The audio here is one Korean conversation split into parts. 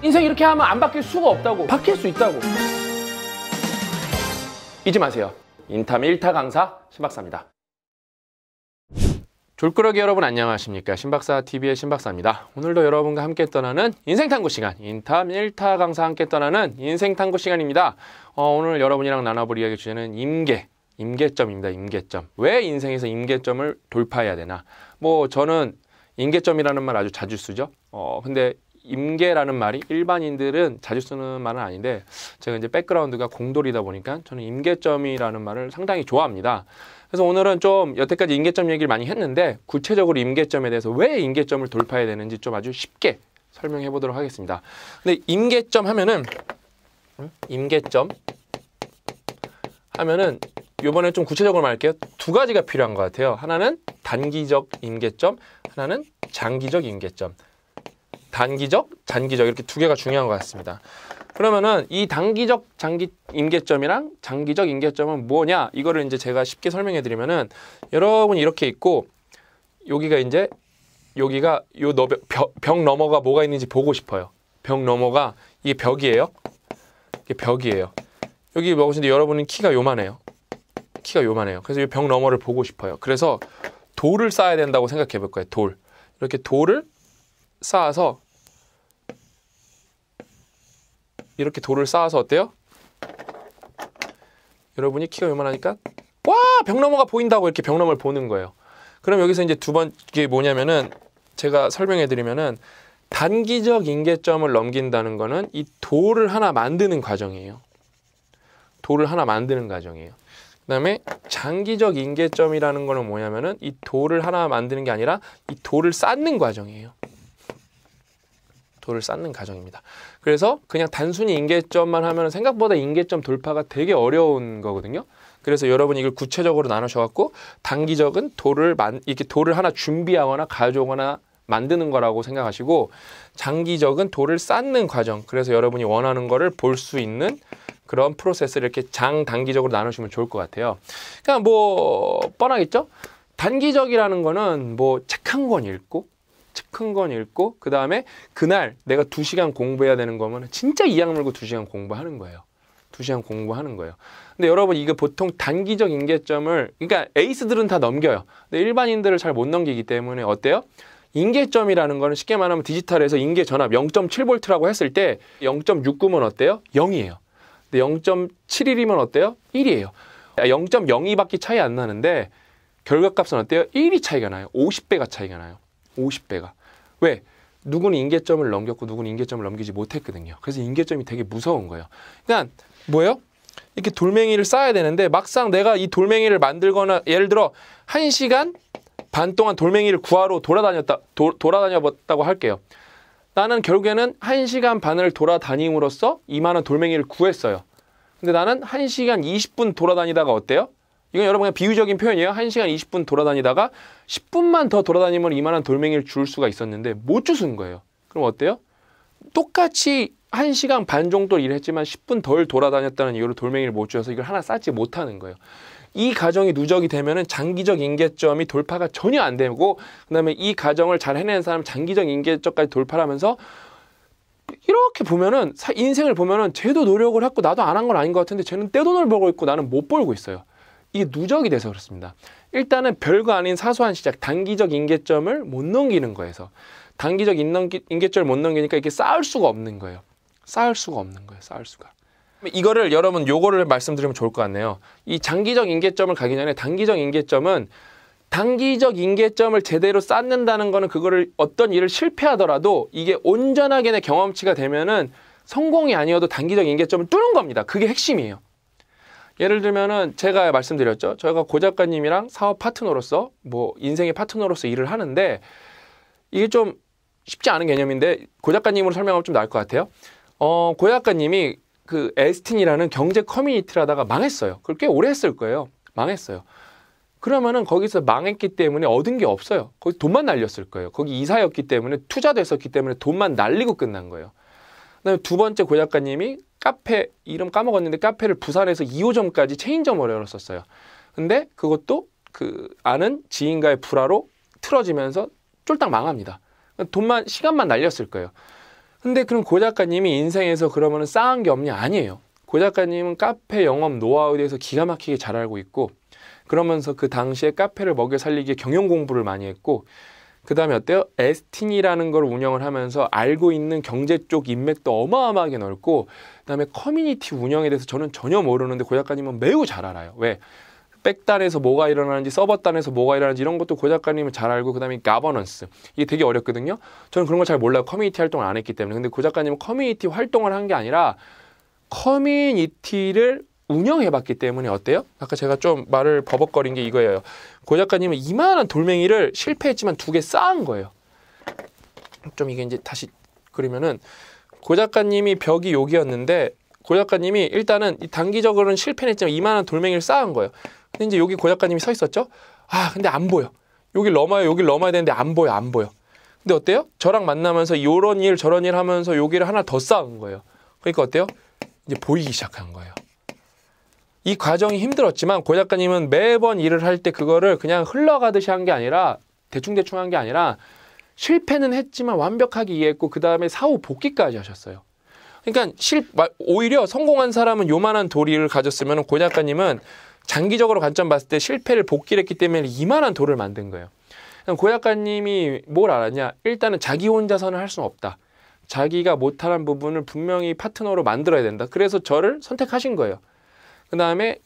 인생 이렇게 하면 안 바뀔 수가 없다고 바뀔 수 있다고 잊지 마세요 인탐 1타 강사 신박사입니다 졸꾸러기 여러분 안녕하십니까 신박사TV의 신박사입니다 오늘도 여러분과 함께 떠나는 인생탐구 시간 인탐 1타 강사 함께 떠나는 인생탐구 시간입니다 어, 오늘 여러분이랑 나눠볼 이야기 주제는 임계 임계점입니다 임계점 왜 인생에서 임계점을 돌파해야 되나 뭐 저는 임계점이라는 말 아주 자주 쓰죠 어 근데 임계라는 말이 일반인들은 자주 쓰는 말은 아닌데 제가 이제 백그라운드가 공돌이다 보니까 저는 임계점이라는 말을 상당히 좋아합니다. 그래서 오늘은 좀 여태까지 임계점 얘기를 많이 했는데 구체적으로 임계점에 대해서 왜 임계점을 돌파해야 되는지 좀 아주 쉽게 설명해 보도록 하겠습니다. 근데 임계점 하면은 임계점 하면은 요번에 좀 구체적으로 말할게요. 두 가지가 필요한 것 같아요. 하나는 단기적 임계점, 하나는 장기적 임계점. 단기적, 장기적 이렇게 두 개가 중요한 것 같습니다. 그러면은 이 단기적 장기 임계점이랑 장기적 임계점은 뭐냐 이거를 이제 제가 쉽게 설명해 드리면은 여러분이 렇게 있고 여기가 이제 여기가 요벽 너머가 뭐가 있는지 보고 싶어요. 벽 너머가 이게 벽이에요. 이게 벽이에요. 여기 먹으는데 여러분은 키가 요만해요. 키가 요만해요. 그래서 이벽 너머를 보고 싶어요. 그래서 돌을 쌓아야 된다고 생각해 볼 거예요. 돌. 이렇게 돌을 쌓아서 이렇게 돌을 쌓아서 어때요? 여러분이 키가 요만하니까 와! 벽너머가 보인다고 이렇게 벽너머를 보는 거예요. 그럼 여기서 이제 두 번째 뭐냐면은 제가 설명해 드리면은 단기적 인계점을 넘긴다는 거는 이 돌을 하나 만드는 과정이에요. 돌을 하나 만드는 과정이에요. 그다음에 장기적 인계점이라는 거는 뭐냐면은 이 돌을 하나 만드는 게 아니라 이 돌을 쌓는 과정이에요. 돌을 쌓는 과정입니다. 그래서 그냥 단순히 인계점만 하면 생각보다 인계점 돌파가 되게 어려운 거거든요. 그래서 여러분이 이걸 구체적으로 나눠셔갖고 단기적은 돌을 만, 이렇게 돌을 하나 준비하거나 가져오거나 만드는 거라고 생각하시고 장기적은 돌을 쌓는 과정 그래서 여러분이 원하는 거를 볼 수 있는 그런 프로세스를 이렇게 장 단기적으로 나누시면 좋을 것 같아요 그러니까 뭐 뻔하겠죠 단기적이라는 거는 뭐 책 한 권 읽고 큰건 읽고 그 다음에 그날 내가 두시간 공부해야 되는 거면 진짜 이악 물고 두시간 공부하는 거예요. 두시간 공부하는 거예요. 근데 여러분 이게 보통 단기적 인계점을 그러니까 에이스들은 다 넘겨요. 근데 일반인들을 잘 못 넘기기 때문에 어때요? 인계점이라는 거는 쉽게 말하면 디지털에서 인계 전압 0.7V라고 했을 때 0.69면 어때요? 0이에요. 근데 0.71이면 어때요? 1이에요. 0.02밖에 아, 차이 안 나는데 결과값은 어때요? 1이 차이가 나요. 50배가 차이가 나요. 50배가. 왜? 누군 인계점을 넘겼고 누군 인계점을 넘기지 못했거든요. 그래서 인계점이 되게 무서운 거예요. 그냥 그러니까 뭐예요? 이렇게 돌멩이를 쌓아야 되는데 막상 내가 이 돌멩이를 만들거나 예를 들어 1시간반 동안 돌멩이를 구하러 돌아다녔다 도, 돌아다녀봤다고 할게요. 나는 결국에는 1시간 반을 돌아다님으로써 2만원 돌멩이를 구했어요. 근데 나는 1시간 20분 돌아다니다가 어때요? 이건 여러분 의 비유적인 표현이에요. 1시간 20분 돌아다니다가 10분만 더 돌아다니면 이만한 돌멩이를 줄 수가 있었는데 못주신 거예요. 그럼 어때요? 똑같이 1시간 반 정도 일했지만 10분 덜 돌아다녔다는 이유로 돌멩이를 못주 줘서 이걸 하나 쌓지 못하는 거예요. 이 가정이 누적이 되면은 장기적 인계점이 돌파가 전혀 안 되고 그다음에 이 가정을 잘 해내는 사람 장기적 인계점까지 돌파하면서 를 이렇게 보면은 인생을 보면은 쟤도 노력을 했고 나도 안 한 건 아닌 것 같은데 쟤는 떼돈을 벌고 있고 나는 못 벌고 있어요. 이게 누적이 돼서 그렇습니다. 일단은 별거 아닌 사소한 시작, 단기적 인계점을 못 넘기는 거에서 단기적 인계점을못 넘기니까 이게 렇 쌓을 수가 없는 거예요. 쌓을 수가 없는 거예요. 쌓을 수가. 이거를 여러분 요거를 말씀드리면 좋을 것 같네요. 이 장기적 인계점을 가기 전에 단기적 인계점은 단기적 인계점을 제대로 쌓는다는 거는 그거를 어떤 일을 실패하더라도 이게 온전하게 내 경험치가 되면은 성공이 아니어도 단기적 인계점을 뚫는 겁니다. 그게 핵심이에요. 예를 들면은 제가 말씀드렸죠. 저희가 고 작가님이랑 사업 파트너로서 뭐 인생의 파트너로서 일을 하는데 이게 좀 쉽지 않은 개념인데 고 작가님으로 설명하면 좀 나을 것 같아요. 어, 고 작가님이 그 에스틴이라는 경제 커뮤니티라다가 망했어요. 그걸 꽤 오래 했을 거예요. 망했어요. 그러면은 거기서 망했기 때문에 얻은 게 없어요. 거기 돈만 날렸을 거예요. 거기 이사였기 때문에 투자됐었기 때문에 돈만 날리고 끝난 거예요. 그다음에 두 번째 고 작가님이 카페 이름 까먹었는데 카페를 부산에서 2호점까지 체인점으로 열었었어요. 근데 그것도 그 아는 지인과의 불화로 틀어지면서 쫄딱 망합니다. 돈만 시간만 날렸을 거예요. 근데 그럼 고 작가님이 인생에서 그러면 쌓은 게 없냐 아니에요. 고 작가님은 카페 영업 노하우에 대해서 기가 막히게 잘 알고 있고 그러면서 그 당시에 카페를 먹여 살리기에 경영 공부를 많이 했고 그 다음에 어때요? 에스틴이라는 걸 운영을 하면서 알고 있는 경제 쪽 인맥도 어마어마하게 넓고 그 다음에 커뮤니티 운영에 대해서 저는 전혀 모르는데 고 작가님은 매우 잘 알아요. 왜? 백단에서 뭐가 일어나는지 서버단에서 뭐가 일어나는지 이런 것도 고 작가님은 잘 알고 그다음에 가버넌스 이게 되게 어렵거든요. 저는 그런 걸 잘 몰라요. 커뮤니티 활동을 안 했기 때문에 근데 고 작가님은 커뮤니티 활동을 한 게 아니라 커뮤니티를 운영해봤기 때문에 어때요? 아까 제가 좀 말을 버벅거린 게 이거예요. 고 작가님은 이만한 돌멩이를 실패했지만 두 개 쌓은 거예요. 좀 이게 이제 다시 그러면은 고 작가님이 벽이 여기였는데 고 작가님이 일단은 단기적으로는 실패했지만 이만한 돌멩이를 쌓은 거예요. 근데 이제 여기 고 작가님이 서 있었죠? 아 근데 안 보여. 여기 넘어요. 여기 넘어야 되는데 안 보여. 안 보여. 근데 어때요? 저랑 만나면서 요런 일 저런 일 하면서 여기를 하나 더 쌓은 거예요. 그러니까 어때요? 이제 보이기 시작한 거예요. 이 과정이 힘들었지만 고 작가님은 매번 일을 할 때 그거를 그냥 흘러가듯이 한 게 아니라 대충대충 한 게 아니라 실패는 했지만 완벽하게 이해했고 그 다음에 사후 복귀까지 하셨어요. 그러니까 실 오히려 성공한 사람은 요만한 도리를 가졌으면 고 작가님은 장기적으로 관점 봤을 때 실패를 복귀를 했기 때문에 이만한 도를 만든 거예요. 고 작가님이 뭘 알았냐? 일단은 자기 혼자서는 할 수는 없다. 자기가 못하는 부분을 분명히 파트너로 만들어야 된다. 그래서 저를 선택하신 거예요. 그 다음에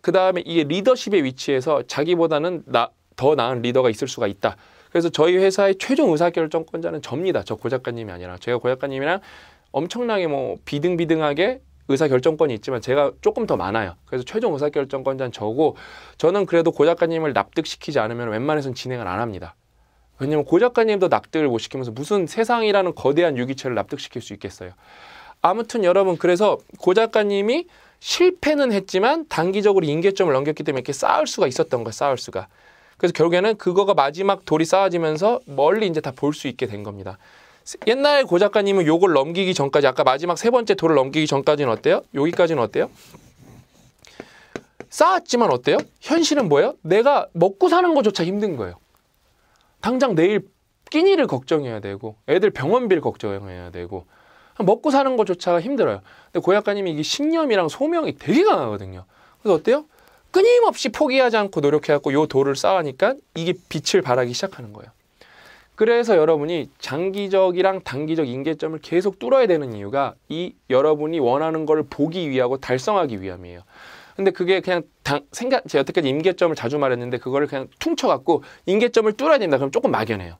그 다음에 이 리더십의 위치에서 자기보다는 나, 더 나은 리더가 있을 수가 있다. 그래서 저희 회사의 최종 의사결정권자는 접니다. 저고 작가님이 아니라 제가 고 작가님이랑 엄청나게 뭐 비등비등하게 의사결정권이 있지만 제가 조금 더 많아요. 그래서 최종 의사결정권자는 저고 저는 그래도 고 작가님을 납득시키지 않으면 웬만해선 진행을 안 합니다. 왜냐면 고 작가님도 납득을 못 시키면서 무슨 세상이라는 거대한 유기체를 납득시킬 수 있겠어요. 아무튼 여러분 그래서 고 작가님이 실패는 했지만 단기적으로 인계점을 넘겼기 때문에 이렇게 쌓을 수가 있었던 거예요. 쌓을 수가. 그래서 결국에는 그거가 마지막 돌이 쌓아지면서 멀리 이제 다 볼 수 있게 된 겁니다. 옛날 고 작가님은 요걸 넘기기 전까지 아까 마지막 세 번째 돌을 넘기기 전까지는 어때요? 여기까지는 어때요? 쌓았지만 어때요? 현실은 뭐예요? 내가 먹고 사는 것조차 힘든 거예요. 당장 내일 끼니를 걱정해야 되고 애들 병원비를 걱정해야 되고 먹고 사는 것조차가 힘들어요. 근데 고약가님이 이게 신념이랑 소명이 되게 강하거든요. 그래서 어때요? 끊임없이 포기하지 않고 노력해갖고 요 돌을 쌓으니까 이게 빛을 발하기 시작하는 거예요. 그래서 여러분이 장기적이랑 단기적 인계점을 계속 뚫어야 되는 이유가 이 여러분이 원하는 걸 보기 위하고 달성하기 위함이에요. 근데 그게 그냥 당, 생각, 제가 여태까지 임계점을 자주 말했는데 그거를 그냥 퉁쳐갖고 임계점을 뚫어야 된다. 그럼 조금 막연해요.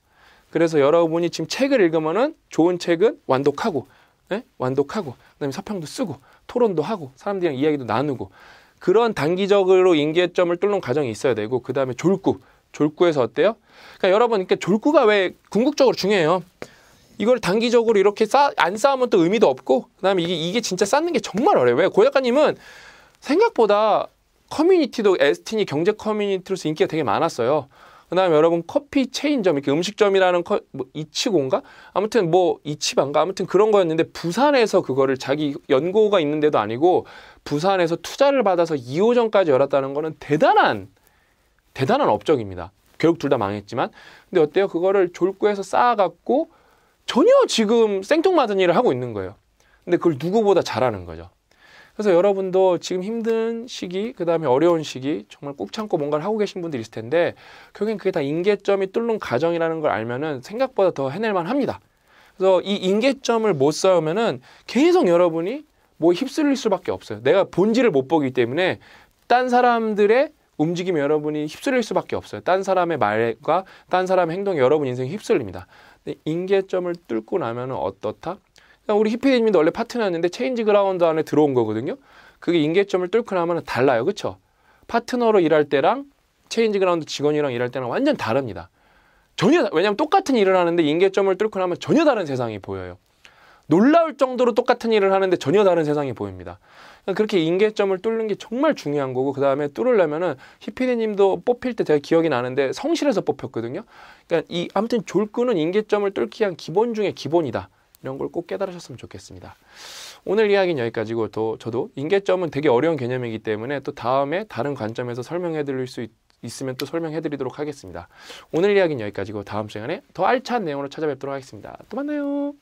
그래서 여러분이 지금 책을 읽으면은 좋은 책은 완독하고 예? 완독하고 그다음에 서평도 쓰고 토론도 하고 사람들이랑 이야기도 나누고 그런 단기적으로 임계점을 뚫는 과정이 있어야 되고 그다음에 졸구 졸구에서 어때요? 그러니까 여러분 그러니까 졸구가 왜 궁극적으로 중요해요? 이걸 단기적으로 이렇게 쌓, 안싸우면또 의미도 없고 그다음에 이게 이게 진짜 쌓는 게 정말 어려워요. 고 작가님은 생각보다 커뮤니티도 에스티니 경제 커뮤니티로서 인기가 되게 많았어요. 그다음에 여러분 커피 체인점 이렇게 음식점이라는 커, 뭐 이치고인가 아무튼 뭐 이치반가 아무튼 그런 거였는데 부산에서 그거를 자기 연고가 있는데도 아니고 부산에서 투자를 받아서 2호점까지 열었다는 거는 대단한 대단한 업적입니다. 결국 둘 다 망했지만 근데 어때요? 그거를 졸구해서 쌓아갖고 전혀 지금 생뚱맞은 일을 하고 있는 거예요. 근데 그걸 누구보다 잘하는 거죠. 그래서 여러분도 지금 힘든 시기, 그 다음에 어려운 시기, 정말 꾹 참고 뭔가를 하고 계신 분들 있을 텐데, 결국엔 그게 다 인계점이 뚫는 과정이라는 걸 알면은 생각보다 더 해낼만 합니다. 그래서 이 인계점을 못 쌓으면은 계속 여러분이 뭐 휩쓸릴 수밖에 없어요. 내가 본질을 못 보기 때문에 딴 사람들의 움직임에 여러분이 휩쓸릴 수밖에 없어요. 딴 사람의 말과 딴 사람의 행동이 여러분 인생에 휩쓸립니다. 근데 인계점을 뚫고 나면은 어떻다? 그러니까 우리 히피디님도 원래 파트너였는데 체인지 그라운드 안에 들어온 거거든요. 그게 인계점을 뚫고 나면 달라요. 그렇죠? 파트너로 일할 때랑 체인지 그라운드 직원이랑 일할 때랑 완전 다릅니다. 전혀 왜냐하면 똑같은 일을 하는데 인계점을 뚫고 나면 전혀 다른 세상이 보여요. 놀라울 정도로 똑같은 일을 하는데 전혀 다른 세상이 보입니다. 그러니까 그렇게 인계점을 뚫는 게 정말 중요한 거고 그 다음에 뚫으려면은 히피디님도 뽑힐 때 제가 기억이 나는데 성실해서 뽑혔거든요. 그러니까 이 아무튼 졸구는 인계점을 뚫기 위한 기본 중에 기본이다. 이런 걸 꼭 깨달으셨으면 좋겠습니다. 오늘 이야기는 여기까지고 또 저도 인계점은 되게 어려운 개념이기 때문에 또 다음에 다른 관점에서 설명해 드릴 수 있, 있으면 또 설명해 드리도록 하겠습니다. 오늘 이야기는 여기까지고 다음 시간에 더 알찬 내용으로 찾아뵙도록 하겠습니다. 또 만나요.